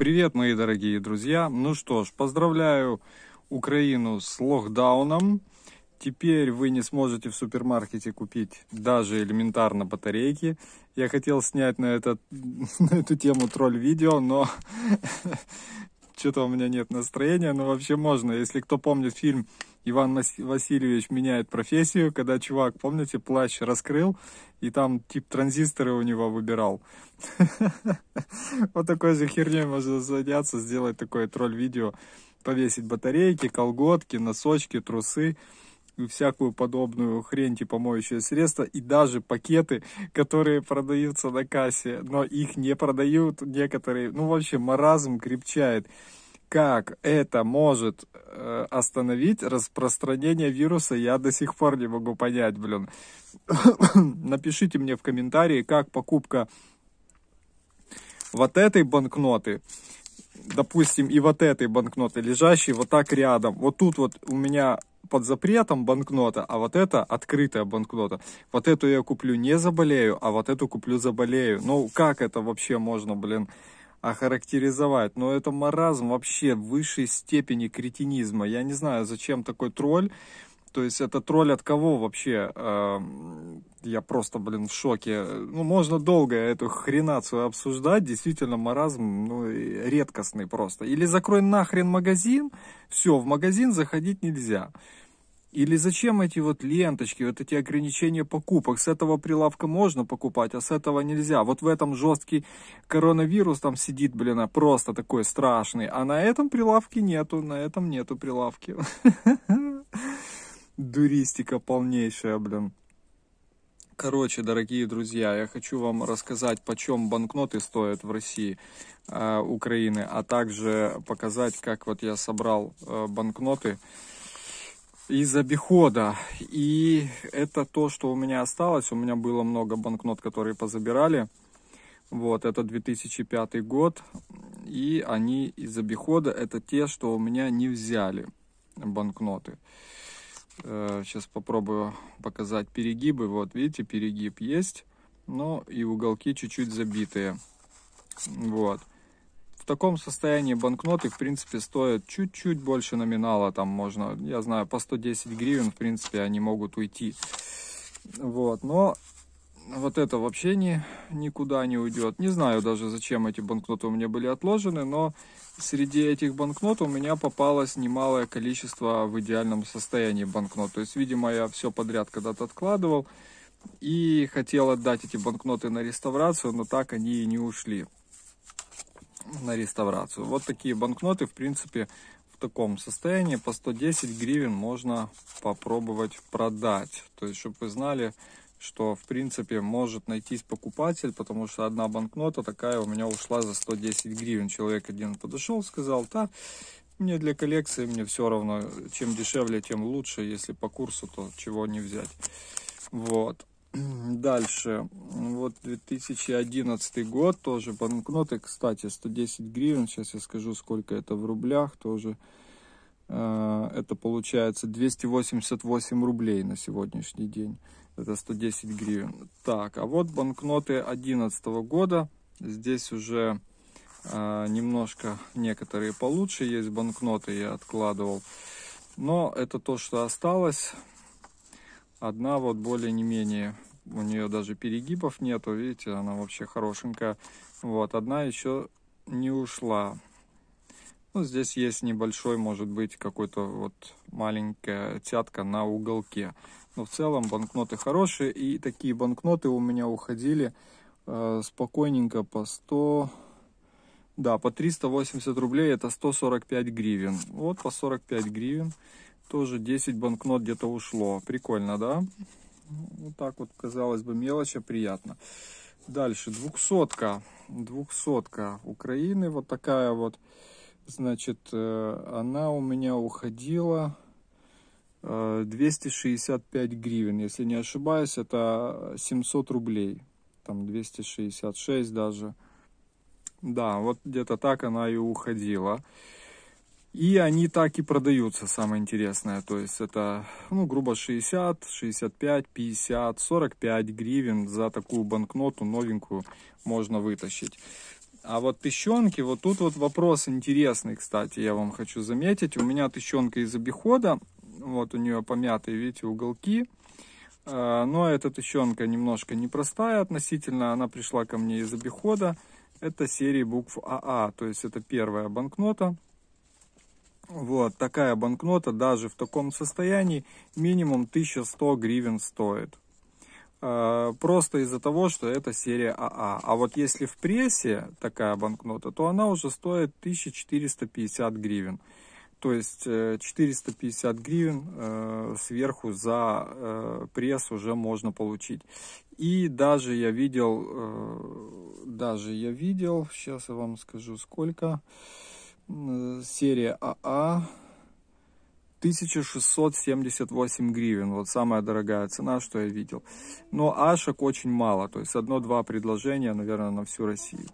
Привет, мои дорогие друзья! Ну что ж, поздравляю Украину с локдауном. Теперь вы не сможете в супермаркете купить даже элементарно батарейки. Я хотел снять на, этот, на эту тему тролль-видео, но что-то у меня нет настроения, но ну, вообще можно. Если кто помнит фильм Иван Васильевич меняет профессию, когда чувак, помните, плащ раскрыл, и там тип транзисторы у него выбирал. Вот такой же херней можно заняться, сделать такое тролль-видео, повесить батарейки, колготки, носочки, трусы всякую подобную хрень, типа моющее средство, и даже пакеты, которые продаются на кассе, но их не продают некоторые. Ну, вообще, маразм крепчает как это может э, остановить распространение вируса, я до сих пор не могу понять, блин. Напишите мне в комментарии, как покупка вот этой банкноты допустим, и вот этой банкноты, лежащей вот так рядом. Вот тут вот у меня под запретом банкнота, а вот это открытая банкнота. Вот эту я куплю не заболею, а вот эту куплю заболею. Ну, как это вообще можно, блин, охарактеризовать? Ну, это маразм вообще высшей степени кретинизма. Я не знаю, зачем такой тролль. То есть это тролль от кого вообще? Эм, я просто, блин, в шоке. Ну, можно долго эту хренацию обсуждать. Действительно, маразм ну, редкостный просто. Или закрой нахрен магазин, все, в магазин заходить нельзя. Или зачем эти вот ленточки, вот эти ограничения покупок? С этого прилавка можно покупать, а с этого нельзя. Вот в этом жесткий коронавирус там сидит, блин, а просто такой страшный. А на этом прилавке нету, на этом нету прилавки. Дуристика полнейшая, блин. Короче, дорогие друзья, я хочу вам рассказать, почем банкноты стоят в России, э, Украины, а также показать, как вот я собрал э, банкноты из обихода. И это то, что у меня осталось. У меня было много банкнот, которые позабирали. Вот, это 2005 год. И они из обихода, это те, что у меня не взяли банкноты. Э, сейчас попробую показать перегибы. Вот, видите, перегиб есть, но и уголки чуть-чуть забитые. Вот. В таком состоянии банкноты, в принципе, стоят чуть-чуть больше номинала. Там можно, я знаю, по 110 гривен, в принципе, они могут уйти. Вот, но вот это вообще ни никуда не уйдет. Не знаю даже, зачем эти банкноты у меня были отложены, но среди этих банкнот у меня попалось немалое количество в идеальном состоянии банкнот. То есть, видимо, я все подряд когда-то откладывал и хотел отдать эти банкноты на реставрацию, но так они и не ушли на реставрацию. Вот такие банкноты, в принципе, в таком состоянии по 110 гривен можно попробовать продать. То есть, чтобы вы знали, что в принципе может найтись покупатель, потому что одна банкнота такая у меня ушла за 110 гривен. Человек один подошел, сказал, да, мне для коллекции, мне все равно, чем дешевле, тем лучше, если по курсу, то чего не взять. Вот. Дальше, вот 2011 год, тоже банкноты, кстати, 110 гривен, сейчас я скажу, сколько это в рублях, тоже Э, это получается 288 рублей на сегодняшний день. Это 110 гривен. Так, а вот банкноты 2011 года. Здесь уже э, немножко некоторые получше. Есть банкноты, я откладывал. Но это то, что осталось. Одна вот более не менее. У нее даже перегибов нету. Видите, она вообще хорошенькая. Вот, одна еще не ушла. Ну, здесь есть небольшой, может быть, какой-то вот маленькая тятка на уголке. Но в целом банкноты хорошие. И такие банкноты у меня уходили э, спокойненько по 100... Да, по 380 рублей это 145 гривен. Вот по 45 гривен тоже 10 банкнот где-то ушло. Прикольно, да? Вот так вот, казалось бы, мелочь, а приятно. Дальше, двухсотка. Двухсотка Украины, вот такая вот. Значит, э, она у меня уходила 265 э, гривен, если не ошибаюсь, это 700 рублей, там 266 даже. Да, вот где-то так она и уходила. И они так и продаются, самое интересное. То есть это, ну, грубо 60, 65, 50, 45 гривен за такую банкноту новенькую можно вытащить. А вот тыщенки, вот тут вот вопрос интересный, кстати, я вам хочу заметить. У меня тыщенка из обихода, вот у нее помятые, видите, уголки. Э, но эта тыщенка немножко непростая относительно, она пришла ко мне из обихода. Это серии букв АА, а, то есть это первая банкнота. Вот, такая банкнота даже в таком состоянии минимум 1100 гривен стоит. Э, просто из-за того, что это серия АА. А. а вот если в прессе такая банкнота, то она уже стоит 1450 гривен. То есть 450 э, гривен э, сверху за пресс уже можно получить. И даже я видел, даже я видел, сейчас я вам скажу сколько, серия АА а. 1678 гривен, вот самая дорогая цена, что я видел. Но ашек очень мало, то есть одно-два предложения, наверное, на всю Россию.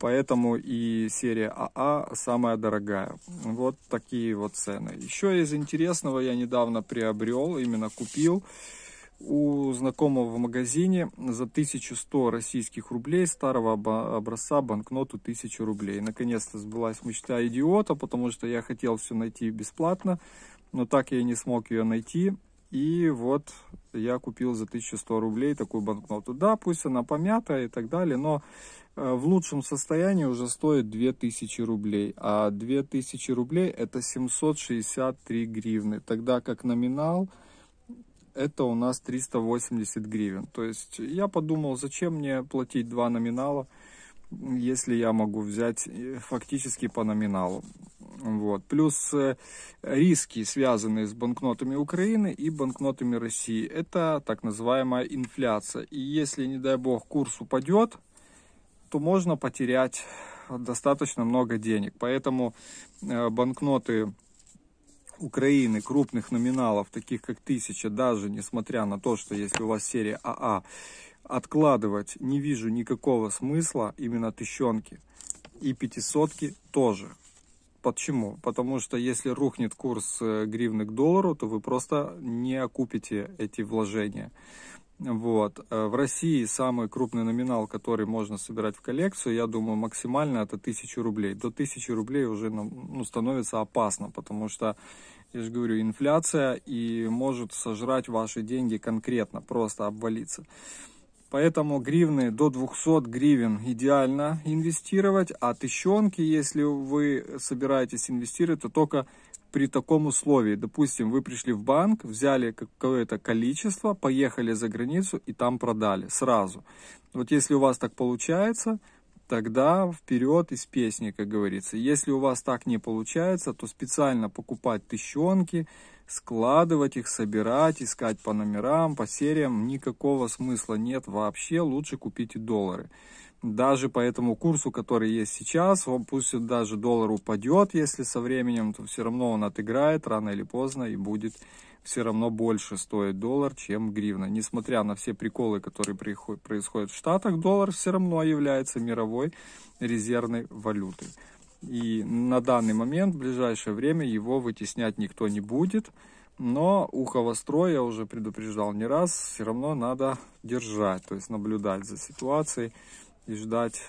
Поэтому и серия АА а самая дорогая. Вот такие вот цены. Еще из интересного я недавно приобрел, именно купил у знакомого в магазине за 1100 российских рублей старого образца банкноту 1000 рублей. Наконец-то сбылась мечта идиота, потому что я хотел все найти бесплатно но так я и не смог ее найти. И вот я купил за 1100 рублей такую банкноту. Да, пусть она помятая и так далее, но э, в лучшем состоянии уже стоит 2000 рублей. А 2000 рублей это 763 гривны, тогда как номинал это у нас 380 гривен. То есть я подумал, зачем мне платить два номинала, если я могу взять э, фактически по номиналу. Вот. Плюс э, риски, связанные с банкнотами Украины и банкнотами России. Это так называемая инфляция. И если, не дай бог, курс упадет, то можно потерять достаточно много денег. Поэтому э, банкноты Украины крупных номиналов, таких как 1000, даже несмотря на то, что если у вас серия АА, а», откладывать не вижу никакого смысла именно тыщенки. И пятисотки тоже. Почему? Потому что если рухнет курс э, гривны к доллару, то вы просто не окупите эти вложения. Вот. Э, в России самый крупный номинал, который можно собирать в коллекцию, я думаю, максимально это 1000 рублей. До 1000 рублей уже ну, ну, становится опасно, потому что, я же говорю, инфляция и может сожрать ваши деньги конкретно, просто обвалиться. Поэтому гривны до 200 гривен идеально инвестировать, а тыщенки, если вы собираетесь инвестировать, то только при таком условии. Допустим, вы пришли в банк, взяли какое-то количество, поехали за границу и там продали сразу. Вот если у вас так получается, тогда вперед из песни, как говорится. Если у вас так не получается, то специально покупать тыщенки, складывать их, собирать, искать по номерам, по сериям. Никакого смысла нет вообще, лучше купите доллары. Даже по этому курсу, который есть сейчас, он пусть даже доллар упадет, если со временем, то все равно он отыграет рано или поздно и будет все равно больше стоит доллар, чем гривна. Несмотря на все приколы, которые происходят в Штатах, доллар все равно является мировой резервной валютой. И на данный момент, в ближайшее время, его вытеснять никто не будет. Но ухово строя, я уже предупреждал не раз, все равно надо держать, то есть наблюдать за ситуацией и ждать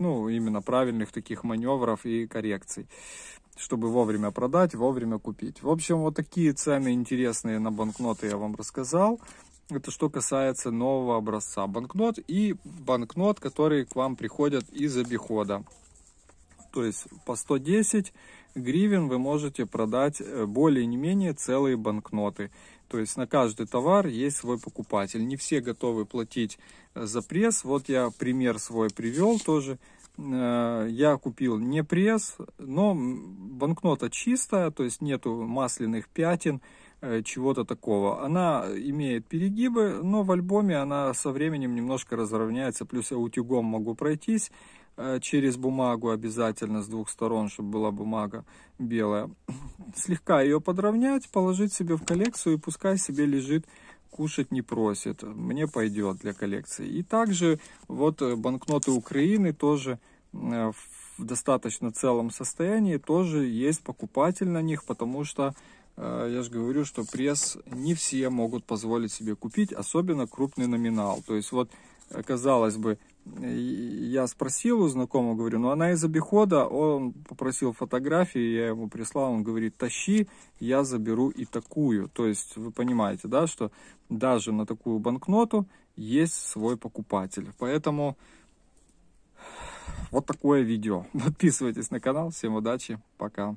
ну, именно правильных таких маневров и коррекций чтобы вовремя продать, вовремя купить. В общем, вот такие цены интересные на банкноты я вам рассказал. Это что касается нового образца банкнот и банкнот, которые к вам приходят из обихода. То есть по 110 гривен вы можете продать э, более не менее целые банкноты. То есть на каждый товар есть свой покупатель. Не все готовы платить э, за пресс. Вот я пример свой привел тоже Э, я купил не пресс, но банкнота чистая, то есть нету масляных пятен, э, чего-то такого. Она имеет перегибы, но в альбоме она со временем немножко разровняется, плюс я утюгом могу пройтись э, через бумагу обязательно с двух сторон, чтобы была бумага белая. Слегка ее подровнять, положить себе в коллекцию и пускай себе лежит кушать не просит, мне пойдет для коллекции. И также вот э, банкноты Украины тоже э, в достаточно целом состоянии, тоже есть покупатель на них, потому что э, я же говорю, что пресс не все могут позволить себе купить, особенно крупный номинал. То есть вот, казалось бы, я спросил у знакомого, говорю, ну она из обихода, он попросил фотографии, я ему прислал, он говорит, тащи, я заберу и такую. То есть вы понимаете, да, что даже на такую банкноту есть свой покупатель. Поэтому вот такое видео. Подписывайтесь на канал, всем удачи, пока.